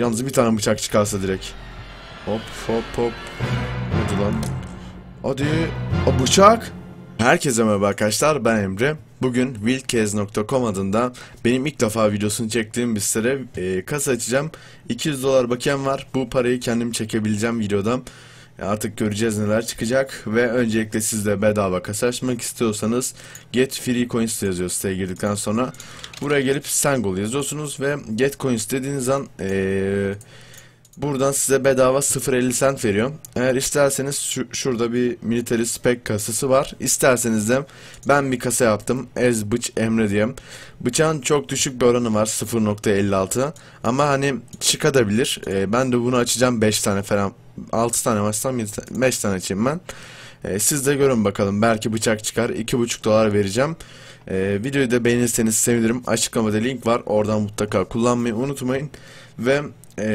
Yalnız bir tane bıçak çıkarsa direkt. Hop hop hop. Hadi lan. Hadi. O bıçak. Herkese merhaba arkadaşlar ben Emre. Bugün wildcase.com adında benim ilk defa videosunu çektiğim bir sitede e, kasa açacağım. 200 dolar bakiyem var. Bu parayı kendim çekebileceğim videodan. E, artık göreceğiz neler çıkacak ve öncelikle siz de bedava kasa açmak istiyorsanız Get Free Coins yazıyor siteye girdikten sonra. Buraya gelip Sengol yazıyorsunuz ve Get Coins dediğiniz an ee, Buradan size bedava 0.50 sent veriyorum. Eğer isterseniz şu, şurada bir military spec kasası var. İsterseniz de ben bir kasa yaptım. Ez bıç emre diyeyim. Bıçağın çok düşük bir oranı var 0.56. Ama hani çıkabilir. Ee, ben de bunu açacağım 5 tane falan. 6 tane açsam 5 tane açayım ben. E, siz de görün bakalım. Belki bıçak çıkar. 2,5 dolar vereceğim. E, videoyu da beğenirseniz sevinirim. Açıklamada link var. Oradan mutlaka kullanmayı unutmayın. Ve e,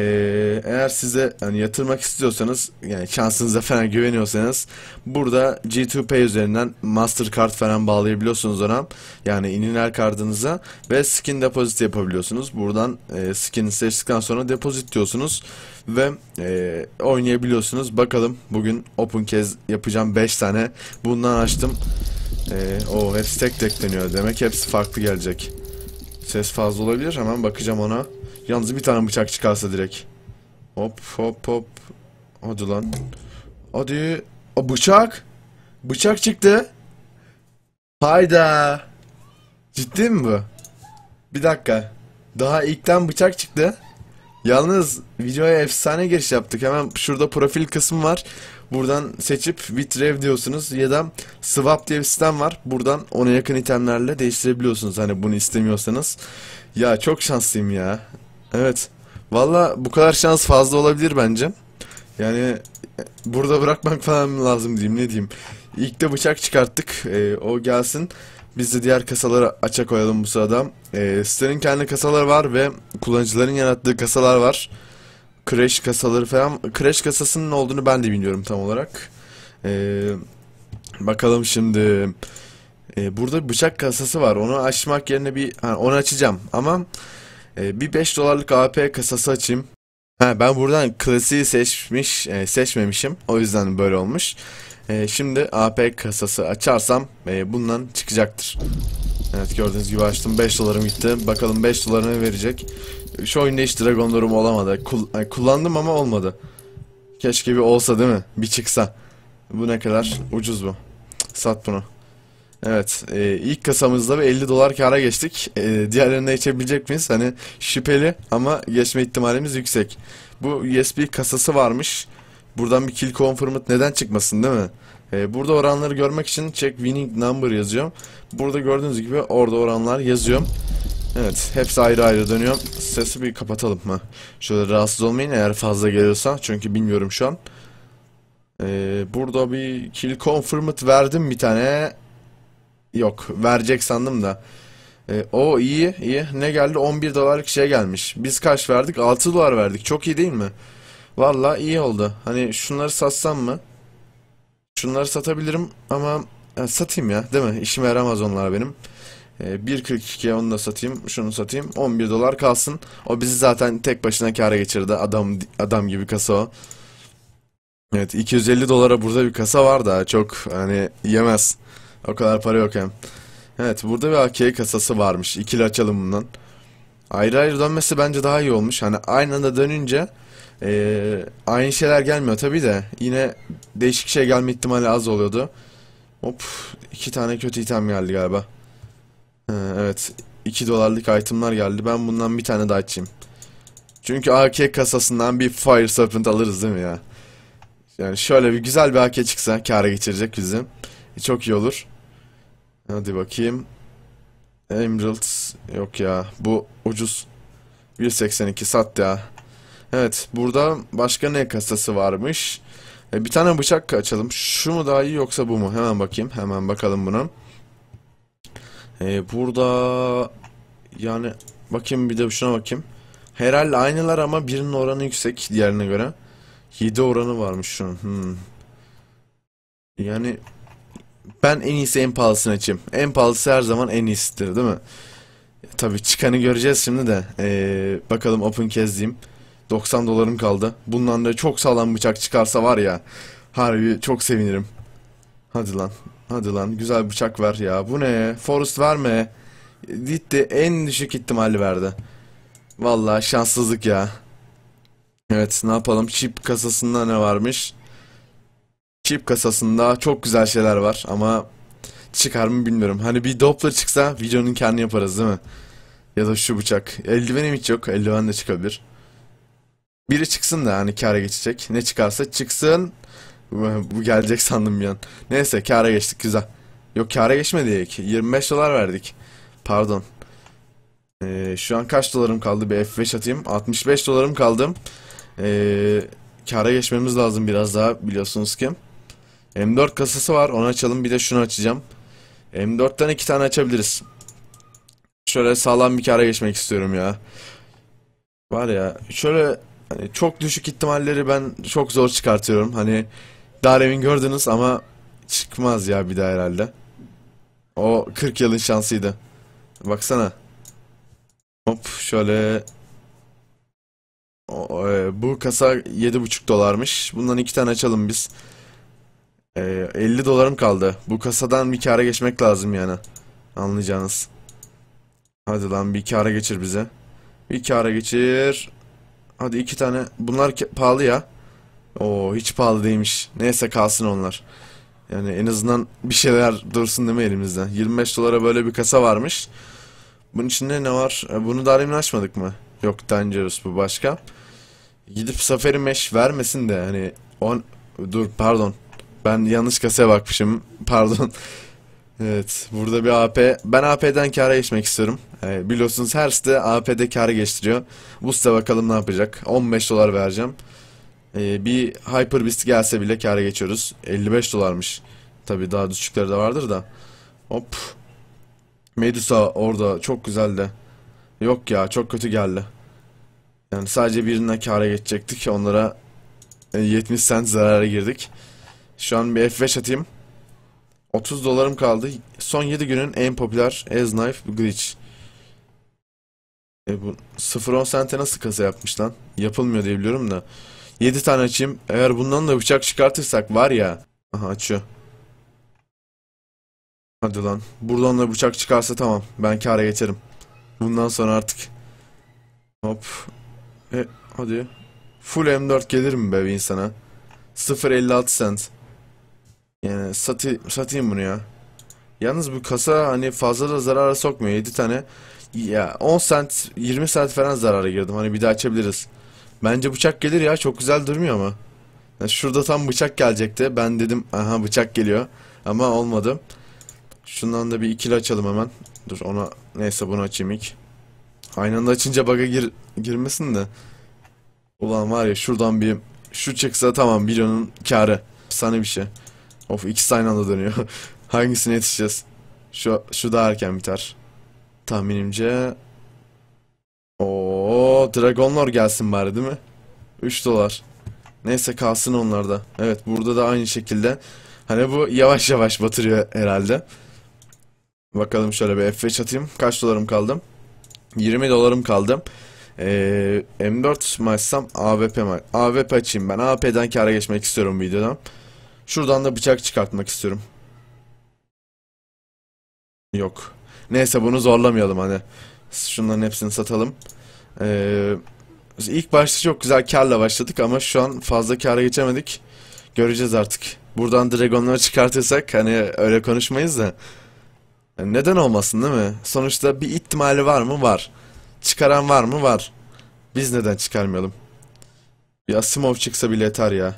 eğer size yani yatırmak istiyorsanız yani şansınıza falan güveniyorsanız burada G2Pay üzerinden Mastercard falan bağlayabiliyorsunuz ona. Yani iniler kartınıza ve skin depozit yapabiliyorsunuz. Buradan e, skin seçtikten sonra depozit diyorsunuz ve e, oynayabiliyorsunuz. Bakalım bugün open kez yapacağım 5 tane. Bundan açtım. E, o hepsi tek tek deniyor demek. Hepsi farklı gelecek. Ses fazla olabilir. Hemen bakacağım ona. Yalnız bir tane bıçak çıkarsa direkt. Hop hop hop. Hadi lan. Hadi. O bıçak. Bıçak çıktı. Hayda. Ciddi mi bu? Bir dakika. Daha ilkten bıçak çıktı. Yalnız videoya efsane giriş yaptık. Hemen şurada profil kısmı var. Buradan seçip bitrev diyorsunuz ya da Swap diye bir sistem var. Buradan ona yakın itemlerle değiştirebiliyorsunuz. Hani bunu istemiyorsanız. Ya çok şanslıyım ya. Evet. Valla bu kadar şans fazla olabilir bence. Yani e, burada bırakmak falan lazım diyeyim ne diyeyim. İlk de bıçak çıkarttık. Ee, o gelsin. Biz de diğer kasaları açığa koyalım bu sırada. E, sitenin kendi kasaları var ve kullanıcıların yarattığı kasalar var. Crash kasaları falan. Crash kasasının ne olduğunu ben de bilmiyorum tam olarak. E, bakalım şimdi. E, burada bıçak kasası var. Onu açmak yerine bir... Ha, onu açacağım ama... E, bir 5 dolarlık AP kasası açayım. Ha, ben buradan klasiği seçmiş, e, seçmemişim. O yüzden böyle olmuş. E, şimdi AP kasası açarsam e, bundan çıkacaktır. Evet gördüğünüz gibi açtım 5 dolarım gitti. Bakalım 5 dolarını verecek. Şu oyunda hiç Dragon Door'um olamadı. Kul yani e, kullandım ama olmadı. Keşke bir olsa değil mi? Bir çıksa. Bu ne kadar? Ucuz bu. Sat bunu. Evet. E, ilk kasamızda bir 50 dolar kara geçtik. E, diğerlerine geçebilecek miyiz? Hani şüpheli ama geçme ihtimalimiz yüksek. Bu USB kasası varmış. Buradan bir kill confirmed neden çıkmasın değil mi? Ee, burada oranları görmek için check winning number yazıyorum. Burada gördüğünüz gibi orada oranlar yazıyorum. Evet hepsi ayrı ayrı dönüyor. Sesi bir kapatalım mı? Şöyle rahatsız olmayın eğer fazla geliyorsa. Çünkü bilmiyorum şu an. Ee, burada bir kill confirmed verdim bir tane. Yok verecek sandım da. Ee, o iyi iyi. Ne geldi? 11 dolarlık şey gelmiş. Biz kaç verdik? 6 dolar verdik. Çok iyi değil mi? Valla iyi oldu. Hani şunları satsam mı? Şunları satabilirim ama yani e, satayım ya değil mi? İşime yaramaz onlar benim. E, 1.42'ye onu da satayım. Şunu satayım. 11 dolar kalsın. O bizi zaten tek başına kâra geçirdi. Adam adam gibi kasa o. Evet 250 dolara burada bir kasa var da çok hani yemez. O kadar para yok hem. Evet burada bir AK kasası varmış. İkili açalım bundan. Ayrı ayrı dönmesi bence daha iyi olmuş. Hani aynı anda dönünce ee, aynı şeyler gelmiyor tabi de. Yine değişik şey gelme ihtimali az oluyordu. Hop iki tane kötü item geldi galiba. Ee, evet 2 dolarlık itemlar geldi. Ben bundan bir tane daha açayım. Çünkü AK kasasından bir Fire Serpent alırız değil mi ya? Yani şöyle bir güzel bir AK çıksa kâra geçirecek bizim. E, çok iyi olur. Hadi bakayım. Emerald yok ya. Bu ucuz. 1.82 sat ya. Evet burada başka ne kasası varmış? E, bir tane bıçak açalım. Şu mu daha iyi yoksa bu mu? Hemen bakayım. Hemen bakalım buna. E, burada yani bakayım bir de şuna bakayım. Herhalde aynılar ama birinin oranı yüksek diğerine göre. 7 oranı varmış şunun. Hmm. Yani ben en iyisi en pahalısını açayım. En pahalısı her zaman en iyisidir değil mi? E, Tabi çıkanı göreceğiz şimdi de. Ee, bakalım open kez diyeyim. 90 dolarım kaldı. Bundan da çok sağlam bıçak çıkarsa var ya. Harbi çok sevinirim. Hadi lan. Hadi lan güzel bıçak ver ya. Bu ne? Forest verme. Gitti en düşük ihtimali verdi. Valla şanssızlık ya. Evet ne yapalım? Chip kasasında ne varmış? Chip kasasında çok güzel şeyler var ama çıkar mı bilmiyorum. Hani bir Doppler çıksa videonun kendi yaparız değil mi? Ya da şu bıçak. Eldivenim hiç yok. Eldiven de çıkabilir. Biri çıksın da hani kara geçecek. Ne çıkarsa çıksın. Bu gelecek sandım bir an. Neyse kara geçtik güzel. Yok kâra geçmedi ki. 25 dolar verdik. Pardon. Ee, şu an kaç dolarım kaldı? Bir F5 atayım. 65 dolarım kaldım. Ee, kâra geçmemiz lazım biraz daha biliyorsunuz ki. M4 kasası var. Onu açalım. Bir de şunu açacağım. M4'ten iki tane açabiliriz. Şöyle sağlam bir kara geçmek istiyorum ya. Var ya. Şöyle Hani çok düşük ihtimalleri ben çok zor çıkartıyorum. Hani Darwin gördünüz ama çıkmaz ya bir daha herhalde. O 40 yılın şansıydı. Baksana. Hop şöyle. O, e, bu kasa 7,5 dolarmış. Bundan iki tane açalım biz. E, 50 dolarım kaldı. Bu kasadan bir kâra geçmek lazım yani. Anlayacağınız. Hadi lan bir kâra geçir bize. Bir kâra geçir. Hadi iki tane. Bunlar pahalı ya. Oo hiç pahalı değilmiş. Neyse kalsın onlar. Yani en azından bir şeyler dursun değil mi elimizden? 25 dolara böyle bir kasa varmış. Bunun içinde ne var? E, bunu daha demin açmadık mı? Yok Dangerous bu başka. Gidip Safari Mesh vermesin de hani on... Dur pardon. Ben yanlış kasaya bakmışım. Pardon. Evet, burada bir AP. Ben AP'den kâra geçmek istiyorum. Ee, biliyorsunuz her site AP'de kâra geçtiriyor. Bu site bakalım ne yapacak. 15 dolar vereceğim. Ee, bir Hyper Beast gelse bile kâra geçiyoruz. 55 dolarmış. Tabi daha düşükleri de vardır da. Hop. Medusa orada çok güzeldi. Yok ya çok kötü geldi. Yani sadece birinden kâra geçecektik. Onlara 70 e, cent zarara girdik. Şu an bir F5 atayım. 30 dolarım kaldı. Son 7 günün en popüler As Knife Glitch. E bu 0-10 sente nasıl kaza yapmış lan? Yapılmıyor diye biliyorum da. 7 tane açayım. Eğer bundan da bıçak çıkartırsak var ya. Aha açıyor. Hadi lan. Buradan da bıçak çıkarsa tamam. Ben kara geçerim. Bundan sonra artık. Hop. E hadi. Full M4 gelir mi be bir insana? 0.56 cent. Yani satı, satayım bunu ya. Yalnız bu kasa hani fazla da zarara sokmuyor. 7 tane ya 10 sent 20 sent falan zarara girdim. Hani bir daha açabiliriz. Bence bıçak gelir ya. Çok güzel durmuyor ama. Yani şurada tam bıçak gelecekti. Ben dedim aha bıçak geliyor. Ama olmadı. Şundan da bir ikili açalım hemen. Dur ona neyse bunu açayım ilk. Aynı anda açınca bug'a gir, girmesin de. Ulan var ya şuradan bir şu çıksa tamam milyonun karı. Sana bir şey. Of ikisi aynı anda dönüyor. Hangisine yetişeceğiz? Şu, şu daha erken biter. Tahminimce... Oo, Dragonlor gelsin bari değil mi? 3 dolar. Neyse kalsın onlarda. Evet burada da aynı şekilde. Hani bu yavaş yavaş batırıyor herhalde. Bakalım şöyle bir F5 atayım. Kaç dolarım kaldı? 20 dolarım kaldı. Ee, M4 maçsam, açsam AWP mi? AWP açayım ben. AWP'den kara geçmek istiyorum videodan. Şuradan da bıçak çıkartmak istiyorum. Yok. Neyse bunu zorlamayalım hani. Şunların hepsini satalım. Ee, ilk başta çok güzel karla başladık ama şu an fazla kara geçemedik. Göreceğiz artık. Buradan dragonları çıkartırsak hani öyle konuşmayız da. neden olmasın değil mi? Sonuçta bir ihtimali var mı? Var. Çıkaran var mı? Var. Biz neden çıkarmayalım? Bir Asimov çıksa bile yeter ya.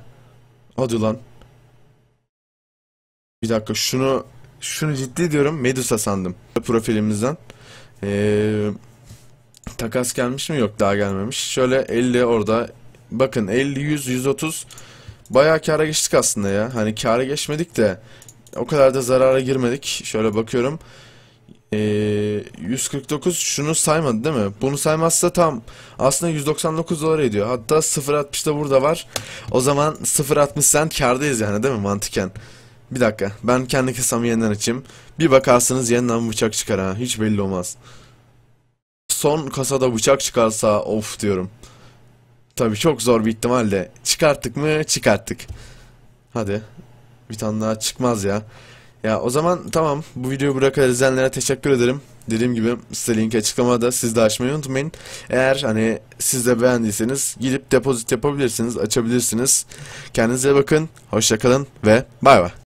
Hadi lan. Bir dakika şunu şunu ciddi diyorum Medusa sandım profilimizden. Ee, takas gelmiş mi? Yok daha gelmemiş. Şöyle 50 orada. Bakın 50, 100, 130. Bayağı kâra geçtik aslında ya. Hani kâra geçmedik de o kadar da zarara girmedik. Şöyle bakıyorum. Ee, 149 şunu saymadı değil mi? Bunu saymazsa tam aslında 199 dolar ediyor. Hatta 0.60 da burada var. O zaman 0.60 sent kârdayız yani değil mi mantıken? Bir dakika. Ben kendi kısamı yeniden açayım. Bir bakarsınız yeniden bıçak çıkar ha. Hiç belli olmaz. Son kasada bıçak çıkarsa of diyorum. Tabi çok zor bir ihtimalle. Çıkarttık mı? Çıkarttık. Hadi. Bir tane daha çıkmaz ya. Ya o zaman tamam. Bu videoyu bırakarak izleyenlere teşekkür ederim. Dediğim gibi size link açıklamada siz de açmayı unutmayın. Eğer hani siz de beğendiyseniz gidip depozit yapabilirsiniz, açabilirsiniz. Kendinize bakın, hoşçakalın ve bay bay.